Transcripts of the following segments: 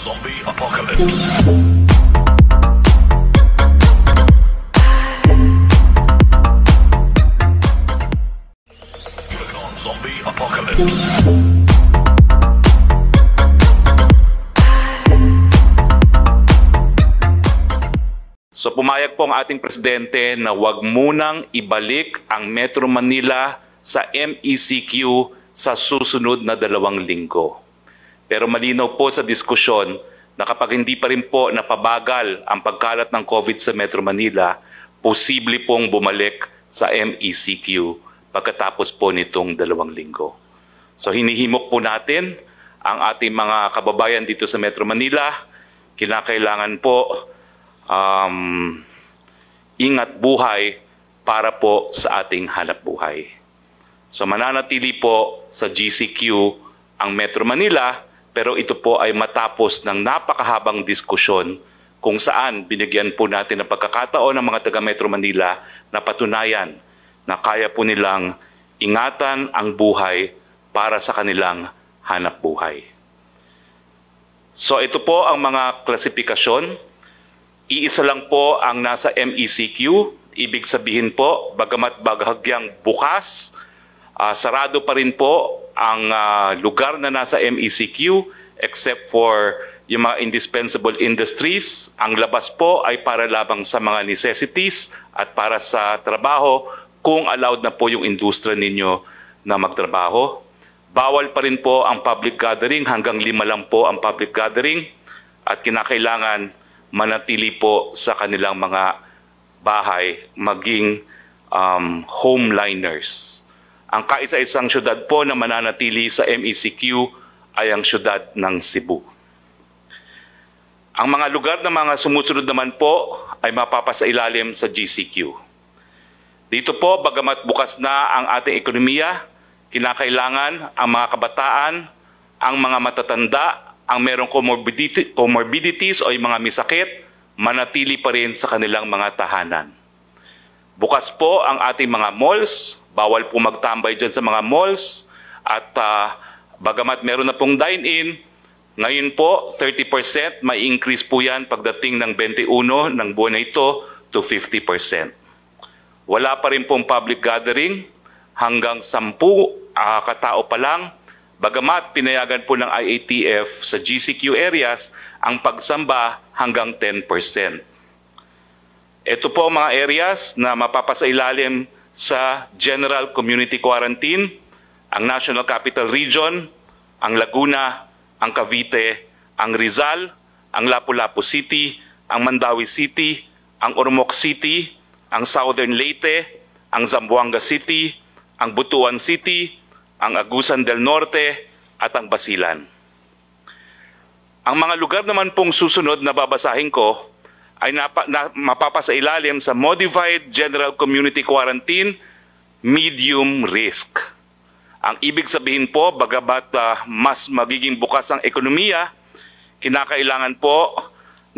Zombie Apocalypse. So pumayag po ang ating presidente na wag munang ibalik ang Metro Manila sa MECQ sa susunod na dalawang linggo. Pero malinaw po sa diskusyon na kapag hindi pa rin po napabagal ang pagkalat ng COVID sa Metro Manila, posible pong bumalik sa MECQ pagkatapos po nitong dalawang linggo. So hinihimok po natin ang ating mga kababayan dito sa Metro Manila. Kinakailangan po um, ingat buhay para po sa ating hanap buhay. So mananatili po sa GCQ ang Metro Manila pero ito po ay matapos ng napakahabang diskusyon kung saan binigyan po natin ng pagkakataon ng mga taga Metro Manila na patunayan na kaya po nilang ingatan ang buhay para sa kanilang hanap buhay. So ito po ang mga klasifikasyon. Iisa lang po ang nasa MECQ. Ibig sabihin po, bagamat baghagyang bukas, uh, sarado pa rin po ang uh, lugar na nasa MECQ except for yung mga indispensable industries. Ang labas po ay para labang sa mga necessities at para sa trabaho kung allowed na po yung industria ninyo na magtrabaho. Bawal pa rin po ang public gathering, hanggang lima lang po ang public gathering at kinakailangan manatili po sa kanilang mga bahay maging um, home liners. Ang kaisa-isang syudad po na mananatili sa MECQ ay ang syudad ng Cebu. Ang mga lugar na mga sumusunod naman po ay mapapasailalim sa GCQ. Dito po, bagamat bukas na ang ating ekonomiya, kinakailangan ang mga kabataan, ang mga matatanda, ang merong comorbidities o yung mga misakit, manatili pa rin sa kanilang mga tahanan. Bukas po ang ating mga malls, Bawal po magtambay dyan sa mga malls at uh, bagamat meron na pong dine-in, ngayon po 30% may increase po yan pagdating ng 21 ng buwan na ito to 50%. Wala pa rin pong public gathering hanggang 10 uh, ah, katao pa lang Bagamat pinayagan po ng IATF sa GCQ areas ang pagsamba hanggang 10%. Ito po ang mga areas na mapapasailalim sa General Community Quarantine, ang National Capital Region, ang Laguna, ang Cavite, ang Rizal, ang Lapu-Lapu City, ang Mandawi City, ang Ormoc City, ang Southern Leyte, ang Zamboanga City, ang Butuan City, ang Agusan del Norte, at ang Basilan. Ang mga lugar naman pong susunod na babasahin ko ay napa, na, mapapasa sa Modified General Community Quarantine Medium Risk. Ang ibig sabihin po, bagabat uh, ah, mas magiging bukas ang ekonomiya, kinakailangan po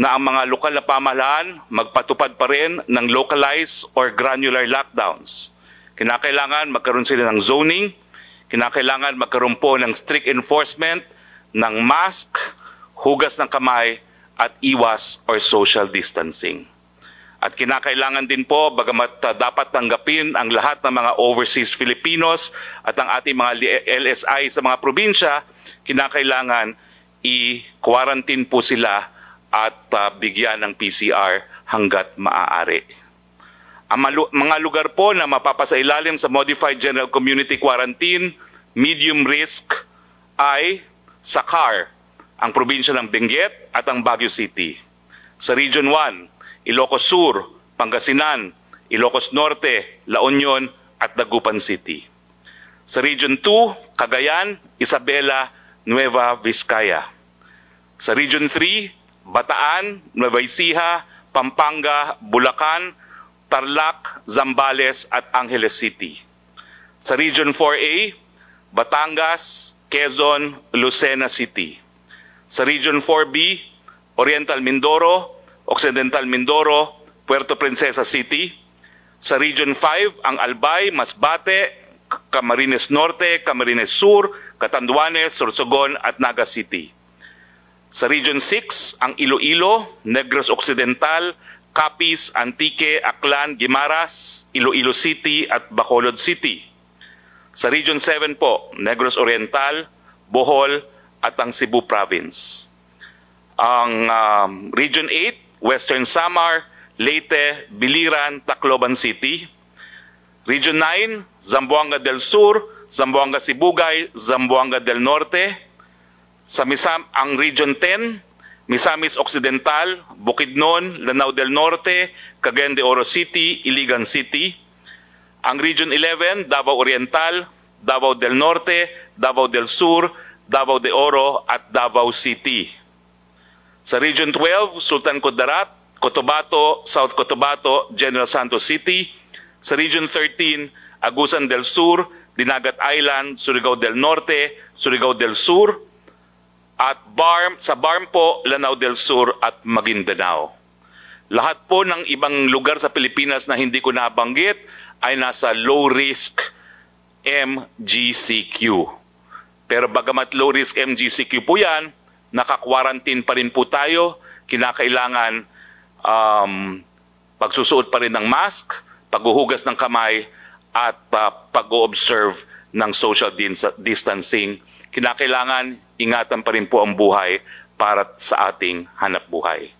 na ang mga lokal na pamahalaan magpatupad pa rin ng localized or granular lockdowns. Kinakailangan magkaroon sila ng zoning, kinakailangan magkaroon po ng strict enforcement ng mask, hugas ng kamay, at iwas or social distancing. At kinakailangan din po, bagamat uh, dapat tanggapin ang lahat ng mga overseas Filipinos at ang ating mga LSI sa mga probinsya, kinakailangan i-quarantine po sila at uh, bigyan ng PCR hanggat maaari. Ang mga lugar po na mapapasailalim sa Modified General Community Quarantine, medium risk ay CAR, ang probinsya ng Benguet at ang Baguio City. Sa Region 1, Ilocos Sur, Pangasinan, Ilocos Norte, La Union at Dagupan City. Sa Region 2, Cagayan, Isabela, Nueva Vizcaya. Sa Region 3, Bataan, Nueva Ecija, Pampanga, Bulacan, Tarlac, Zambales at Angeles City. Sa Region 4A, Batangas, Quezon, Lucena City sa Region 4B, Oriental Mindoro, Occidental Mindoro, Puerto Princesa City. Sa Region 5, ang Albay, Masbate, Camarines Norte, Camarines Sur, Catanduanes, Sorsogon at Naga City. Sa Region 6, ang Iloilo, Negros Occidental, Capiz, Antique, Aklan, Guimaras, Iloilo City at Bacolod City. Sa Region 7 po, Negros Oriental, Bohol, at ang Cebu Province. Ang um, Region 8, Western Samar, Leyte, Biliran, Tacloban City. Region 9, Zamboanga del Sur, Zamboanga Sibugay, Zamboanga del Norte. Sa Misam, ang Region 10, Misamis Occidental, Bukidnon, Lanao del Norte, Cagayan de Oro City, Iligan City. Ang Region 11, Davao Oriental, Davao del Norte, Davao del Sur, Davao de Oro at Davao City. Sa Region 12, Sultan Kudarat, Cotabato, South Cotabato, General Santos City. Sa Region 13, Agusan del Sur, Dinagat Island, Surigao del Norte, Surigao del Sur. At Barm, sa Barm po, Lanao del Sur at Maguindanao. Lahat po ng ibang lugar sa Pilipinas na hindi ko nabanggit ay nasa low risk MGCQ. Pero bagamat low risk MGCQ po yan, naka-quarantine pa rin po tayo, kinakailangan um, pagsusuot pa rin ng mask, paghuhugas ng kamay, at uh, pag-observe ng social distancing. Kinakailangan ingatan pa rin po ang buhay para sa ating hanap buhay.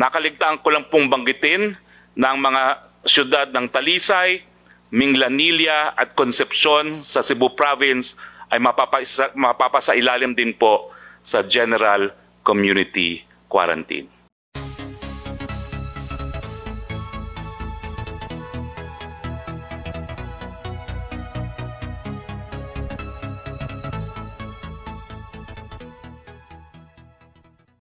Nakaligtaan ko lang pong banggitin ng mga syudad ng Talisay, Minglanilla at Concepcion sa Cebu Province ay mapapasa, mapapasa ilalim din po sa general community quarantine.